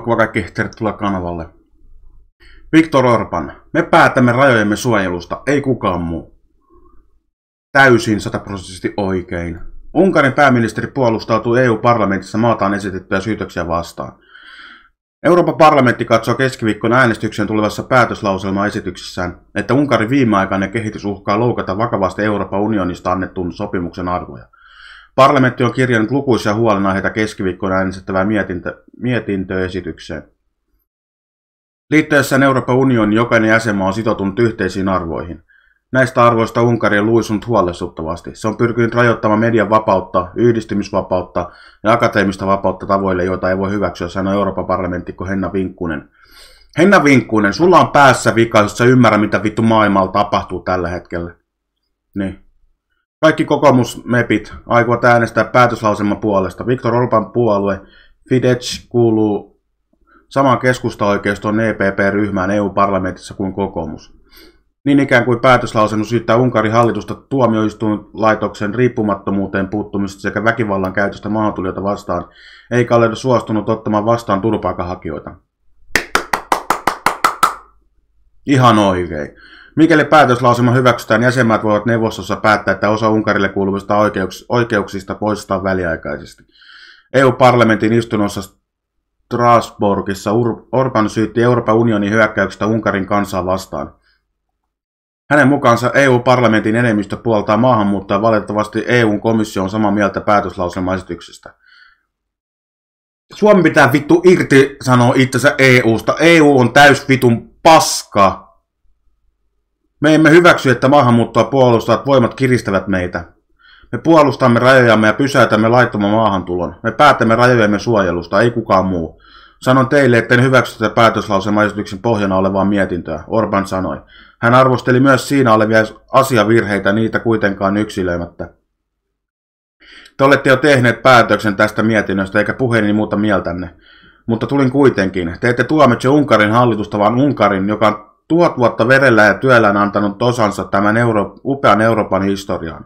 kaikki, tervetuloa kanavalle. Viktor Orban, me päätämme rajojemme suojelusta, ei kukaan muu. Täysin sataprosenttisesti oikein. Unkarin pääministeri puolustautuu EU-parlamentissa maataan esitettyjä syytöksiä vastaan. Euroopan parlamentti katsoo keskiviikkona äänestykseen tulevassa päätöslauselmaesityksessään, että Unkarin viimeaikainen kehitys uhkaa loukata vakavasti Euroopan unionista annettuun sopimuksen arvoja – Parlamentti on kirjannut lukuisia huolenaiheita keskiviikkona äänestettävää mietintö, mietintöesitykseen. Liittyessään Euroopan unionin jokainen jäsenmaa on sitoutunut yhteisiin arvoihin. Näistä arvoista Unkari on luisunut huolestuttavasti. Se on pyrkinyt rajoittamaan median vapautta, yhdistymisvapautta ja akateemista vapautta tavoille, joita ei voi hyväksyä, sanoi Euroopan parlamenttikko Henna Vinkkunen. Henna Vinkkunen, sulla on päässä vika, jos sä ymmärrä, mitä vittu maailmalla tapahtuu tällä hetkellä. Niin. Kaikki kokoomusmepit aikovat äänestää päätöslauseman puolesta. Viktor Orban puolue Fidesz kuuluu samaan keskustaoikeiston EPP-ryhmään EU-parlamentissa kuin kokoomus. Niin ikään kuin päätöslausen syyttää Unkarin hallitusta tuomioistuinlaitoksen riippumattomuuteen puuttumista sekä väkivallan käytöstä maahantulijoita vastaan, eikä ole suostunut ottamaan vastaan turvapaikanhakijoita. Ihan oikein. Mikäli päätöslausuma hyväksytään, jäsenmaat voivat neuvostossa päättää, että osa Unkarille kuuluvista oikeuks- oikeuksista poistetaan väliaikaisesti. EU-parlamentin istunnossa Strasbourgissa Ur- Orban syytti Euroopan unionin hyökkäyksestä Unkarin kansaa vastaan. Hänen mukaansa EU-parlamentin enemmistö puoltaa maahanmuuttoa valitettavasti EU-komissio on samaa mieltä päätöslauselmaesityksestä. Suomi pitää vittu irti sanoa itsensä EUsta. EU on täys vitun paska. Me emme hyväksy, että maahanmuuttoa puolustavat voimat kiristävät meitä. Me puolustamme rajojamme ja pysäytämme laittoman maahantulon. Me päätämme rajojemme suojelusta, ei kukaan muu. Sanon teille, en hyväksy tätä päätöslauselmaesityksen pohjana olevaa mietintöä, Orban sanoi. Hän arvosteli myös siinä olevia asiavirheitä niitä kuitenkaan yksilöimättä. Te olette jo tehneet päätöksen tästä mietinnöstä, eikä puheeni muuta mieltänne mutta tulin kuitenkin. Te ette tuomitse Unkarin hallitusta, vaan Unkarin, joka on tuhat vuotta verellä ja työllään antanut osansa tämän Euro- upean Euroopan historiaan.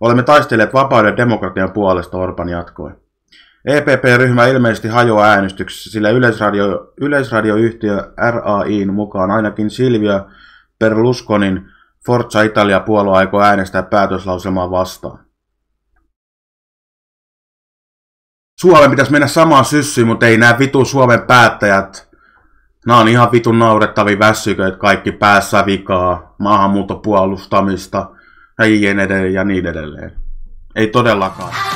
Olemme taistelleet vapauden ja demokratian puolesta, Orban jatkoi. EPP-ryhmä ilmeisesti hajoaa äänestyksessä, sillä yleisradio, yleisradioyhtiö RAIin mukaan ainakin Silvia Berlusconin Forza Italia-puolue aikoo äänestää päätöslauselmaa vastaan. Suomen pitäisi mennä samaan syssyyn, mutta ei nämä vitu Suomen päättäjät. Nämä on ihan vitun naurettavia väsyköitä, kaikki päässä vikaa, maahanmuuttopuolustamista ja niin edelleen ja niin edelleen. Ei todellakaan.